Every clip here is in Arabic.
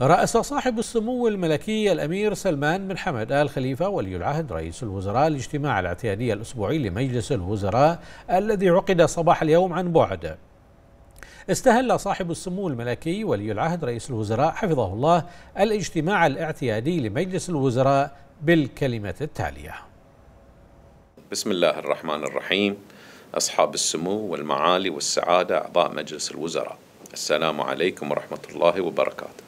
رأس صاحب السمو الملكي الأمير سلمان بن حمد آل خليفة ولي العهد رئيس الوزراء الاجتماع الاعتيادي الأسبوعي لمجلس الوزراء الذي عقد صباح اليوم عن بعد استهل صاحب السمو الملكي ولي العهد رئيس الوزراء حفظه الله الاجتماع الاعتيادي لمجلس الوزراء بالكلمة التالية بسم الله الرحمن الرحيم أصحاب السمو والمعالي والسعادة أعضاء مجلس الوزراء السلام عليكم ورحمة الله وبركاته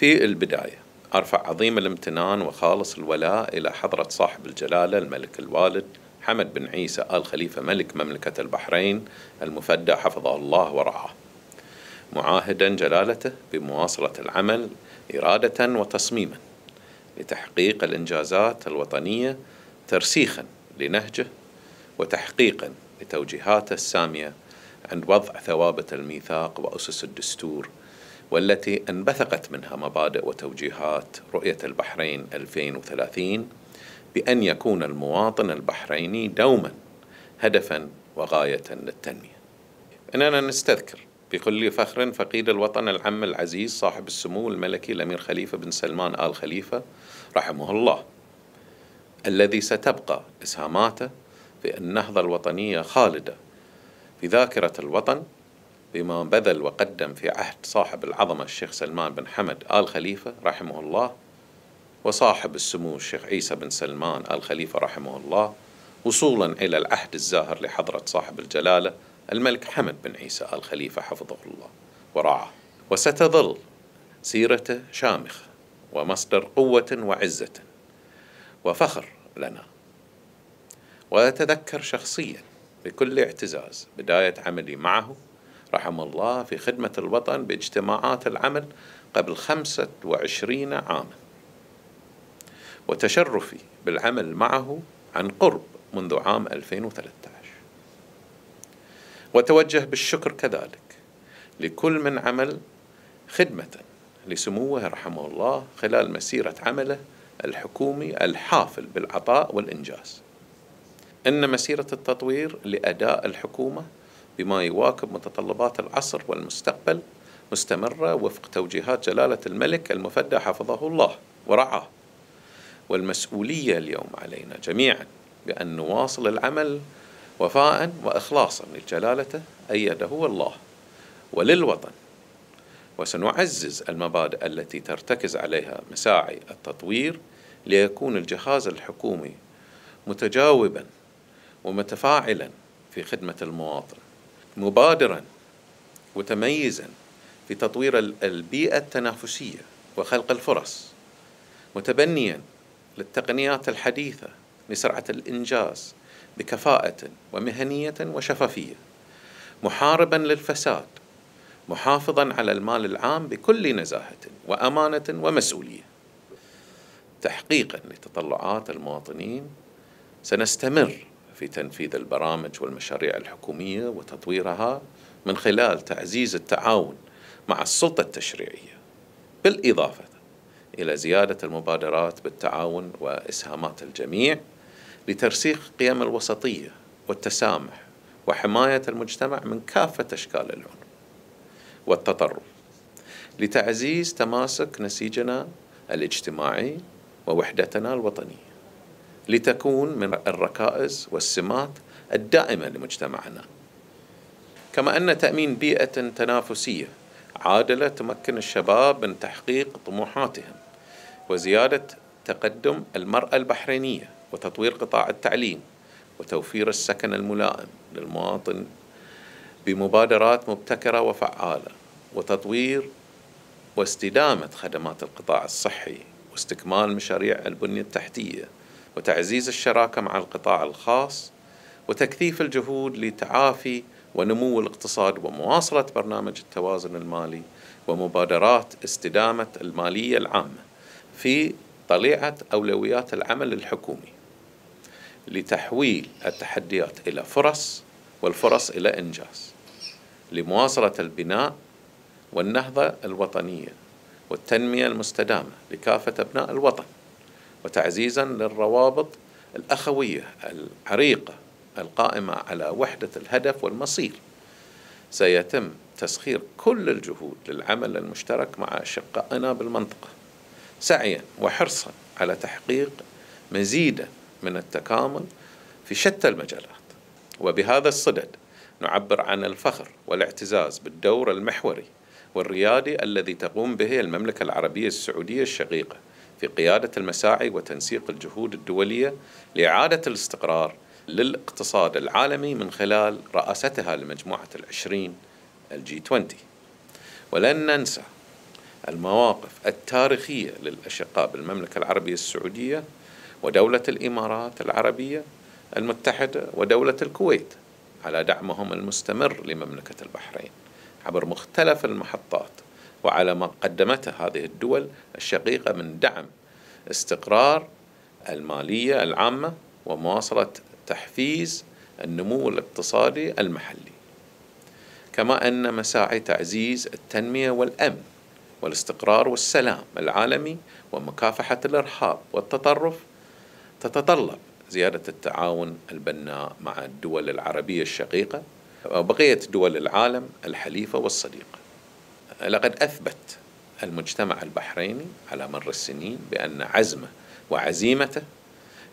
في البداية أرفع عظيم الامتنان وخالص الولاء إلى حضرة صاحب الجلالة الملك الوالد حمد بن عيسى آل خليفة ملك مملكة البحرين المفدى حفظه الله ورعاه معاهدا جلالته بمواصلة العمل إرادة وتصميما لتحقيق الإنجازات الوطنية ترسيخا لنهجه وتحقيقا لتوجيهاته السامية عند وضع ثوابت الميثاق وأسس الدستور والتي انبثقت منها مبادئ وتوجيهات رؤية البحرين 2030 بأن يكون المواطن البحريني دوما هدفا وغاية للتنمية إننا نستذكر بكل فخر فقيد الوطن العم العزيز صاحب السمو الملكي الأمير خليفة بن سلمان آل خليفة رحمه الله الذي ستبقى إسهاماته في النهضة الوطنية خالدة في ذاكرة الوطن بما بذل وقدم في عهد صاحب العظمة الشيخ سلمان بن حمد آل خليفة رحمه الله وصاحب السمو الشيخ عيسى بن سلمان آل خليفة رحمه الله وصولا إلى العهد الزاهر لحضرة صاحب الجلالة الملك حمد بن عيسى آل خليفة حفظه الله ورعاه وستظل سيرته شامخة ومصدر قوة وعزة وفخر لنا وأتذكر شخصيا بكل اعتزاز بداية عملي معه رحمه الله في خدمة الوطن باجتماعات العمل قبل 25 عاما وتشرفي بالعمل معه عن قرب منذ عام 2013 وتوجه بالشكر كذلك لكل من عمل خدمة لسموه رحمه الله خلال مسيرة عمله الحكومي الحافل بالعطاء والإنجاز إن مسيرة التطوير لأداء الحكومة بما يواكب متطلبات العصر والمستقبل مستمرة وفق توجيهات جلالة الملك المفدى حفظه الله ورعاه والمسؤولية اليوم علينا جميعا بأن نواصل العمل وفاء وإخلاصا لجلالته أيده الله وللوطن وسنعزز المبادئ التي ترتكز عليها مساعي التطوير ليكون الجهاز الحكومي متجاوبا ومتفاعلا في خدمة المواطن مبادرا متميزا في تطوير البيئة التنافسية وخلق الفرص متبنيا للتقنيات الحديثة لسرعة الإنجاز بكفاءة ومهنية وشفافية محاربا للفساد محافظا على المال العام بكل نزاهة وأمانة ومسؤولية تحقيقا لتطلعات المواطنين سنستمر في تنفيذ البرامج والمشاريع الحكوميه وتطويرها من خلال تعزيز التعاون مع السلطه التشريعيه بالاضافه الى زياده المبادرات بالتعاون واسهامات الجميع لترسيخ قيم الوسطيه والتسامح وحمايه المجتمع من كافه اشكال العنف والتطرف لتعزيز تماسك نسيجنا الاجتماعي ووحدتنا الوطنيه لتكون من الركائز والسمات الدائمة لمجتمعنا كما أن تأمين بيئة تنافسية عادلة تمكن الشباب من تحقيق طموحاتهم وزيادة تقدم المرأة البحرينية وتطوير قطاع التعليم وتوفير السكن الملائم للمواطن بمبادرات مبتكرة وفعالة وتطوير واستدامة خدمات القطاع الصحي واستكمال مشاريع البنية التحتية وتعزيز الشراكه مع القطاع الخاص وتكثيف الجهود لتعافي ونمو الاقتصاد ومواصله برنامج التوازن المالي ومبادرات استدامه الماليه العامه في طليعه اولويات العمل الحكومي لتحويل التحديات الى فرص والفرص الى انجاز لمواصله البناء والنهضه الوطنيه والتنميه المستدامه لكافه ابناء الوطن وتعزيزا للروابط الأخوية العريقة القائمة على وحدة الهدف والمصير سيتم تسخير كل الجهود للعمل المشترك مع أشقائنا بالمنطقة سعيا وحرصا على تحقيق مزيدا من التكامل في شتى المجالات وبهذا الصدد نعبر عن الفخر والاعتزاز بالدور المحوري والريادي الذي تقوم به المملكة العربية السعودية الشقيقة في قيادة المساعي وتنسيق الجهود الدولية لإعادة الاستقرار للاقتصاد العالمي من خلال رئاستها لمجموعة العشرين الجي 20 ولن ننسى المواقف التاريخية للأشقاء بالمملكة العربية السعودية ودولة الإمارات العربية المتحدة ودولة الكويت على دعمهم المستمر لمملكة البحرين عبر مختلف المحطات وعلى ما قدمته هذه الدول الشقيقة من دعم استقرار المالية العامة ومواصلة تحفيز النمو الاقتصادي المحلي كما أن مساعي تعزيز التنمية والأمن والاستقرار والسلام العالمي ومكافحة الإرهاب والتطرف تتطلب زيادة التعاون البناء مع الدول العربية الشقيقة وبقية دول العالم الحليفة والصديقة لقد أثبت المجتمع البحريني على مر السنين بأن عزمه وعزيمته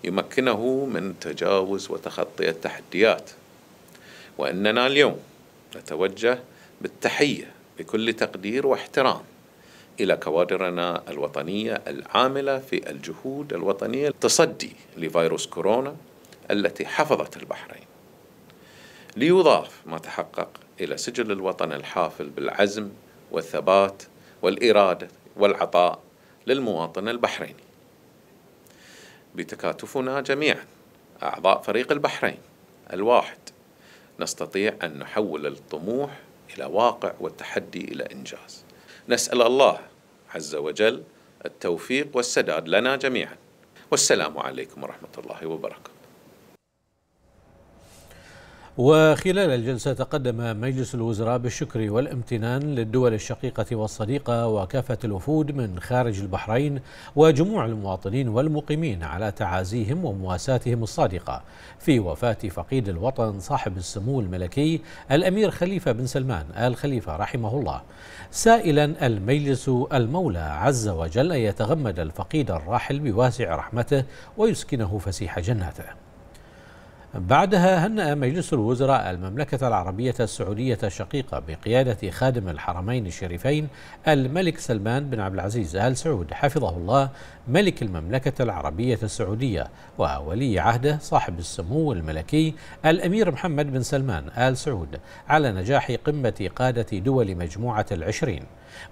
يمكنه من تجاوز وتخطي التحديات وأننا اليوم نتوجه بالتحية بكل تقدير واحترام إلى كوادرنا الوطنية العاملة في الجهود الوطنية للتصدي لفيروس كورونا التي حفظت البحرين ليضاف ما تحقق إلى سجل الوطن الحافل بالعزم والثبات والإرادة والعطاء للمواطن البحريني بتكاتفنا جميعا أعضاء فريق البحرين الواحد نستطيع أن نحول الطموح إلى واقع والتحدي إلى إنجاز نسأل الله عز وجل التوفيق والسداد لنا جميعا والسلام عليكم ورحمة الله وبركاته وخلال الجلسة تقدم مجلس الوزراء بالشكر والامتنان للدول الشقيقة والصديقة وكافة الوفود من خارج البحرين وجموع المواطنين والمقيمين على تعازيهم ومواساتهم الصادقة في وفاة فقيد الوطن صاحب السمو الملكي الأمير خليفة بن سلمان آل خليفة رحمه الله سائلا المجلس المولى عز وجل يتغمد الفقيد الراحل بواسع رحمته ويسكنه فسيح جناته بعدها هنأ مجلس الوزراء المملكة العربية السعودية الشقيقة بقيادة خادم الحرمين الشريفين الملك سلمان بن عبد العزيز آل سعود حفظه الله ملك المملكة العربية السعودية وولي عهده صاحب السمو الملكي الأمير محمد بن سلمان آل سعود على نجاح قمة قادة دول مجموعة العشرين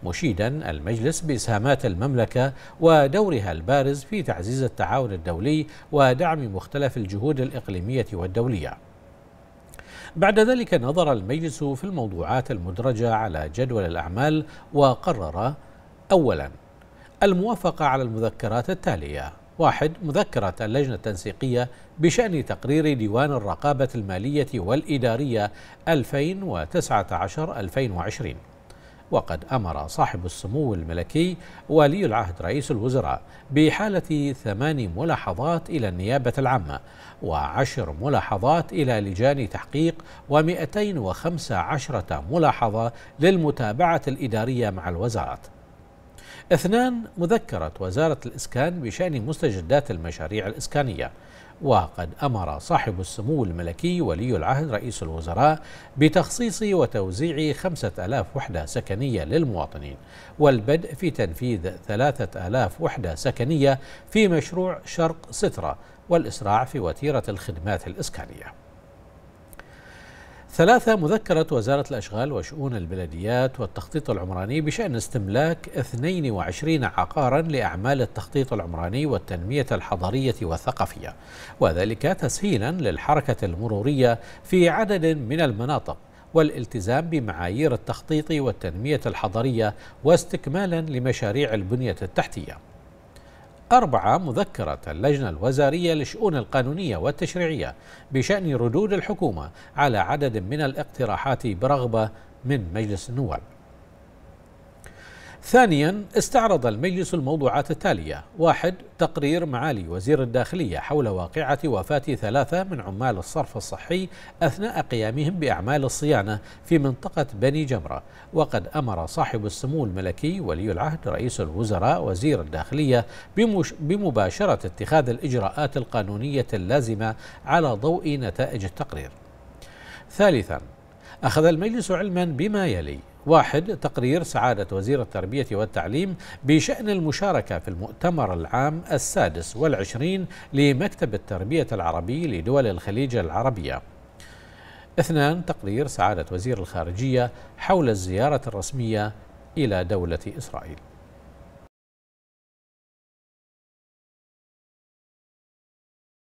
مشيدا المجلس بإسهامات المملكة ودورها البارز في تعزيز التعاون الدولي ودعم مختلف الجهود الإقليمية والدولية بعد ذلك نظر المجلس في الموضوعات المدرجة على جدول الأعمال وقرر أولا الموافقة على المذكرات التالية واحد مذكرة اللجنة التنسيقية بشأن تقرير ديوان الرقابة المالية والإدارية 2019-2020 وقد أمر صاحب السمو الملكي ولي العهد رئيس الوزراء بحالة ثمان ملاحظات إلى النيابة العامة وعشر ملاحظات إلى لجان تحقيق و215 ملاحظة للمتابعة الإدارية مع الوزارات اثنان مذكرة وزارة الإسكان بشأن مستجدات المشاريع الإسكانية وقد أمر صاحب السمو الملكي ولي العهد رئيس الوزراء بتخصيص وتوزيع 5000 وحدة سكنية للمواطنين والبدء في تنفيذ 3000 وحدة سكنية في مشروع شرق سترة والإسراع في وتيرة الخدمات الإسكانية ثلاثة مذكرة وزارة الأشغال وشؤون البلديات والتخطيط العمراني بشأن استملاك 22 عقارا لأعمال التخطيط العمراني والتنمية الحضرية والثقافية وذلك تسهيلا للحركة المرورية في عدد من المناطق والالتزام بمعايير التخطيط والتنمية الحضرية واستكمالا لمشاريع البنية التحتية أربعة مذكرة اللجنة الوزارية للشؤون القانونية والتشريعية بشأن ردود الحكومة على عدد من الاقتراحات برغبة من مجلس النواب ثانيا استعرض المجلس الموضوعات التالية واحد تقرير معالي وزير الداخلية حول واقعة وفاة ثلاثة من عمال الصرف الصحي أثناء قيامهم بأعمال الصيانة في منطقة بني جمرة وقد أمر صاحب السمو الملكي ولي العهد رئيس الوزراء وزير الداخلية بمباشرة اتخاذ الإجراءات القانونية اللازمة على ضوء نتائج التقرير ثالثا أخذ المجلس علما بما يلي واحد تقرير سعادة وزير التربية والتعليم بشأن المشاركة في المؤتمر العام السادس والعشرين لمكتب التربية العربي لدول الخليج العربية اثنان تقرير سعادة وزير الخارجية حول الزيارة الرسمية إلى دولة إسرائيل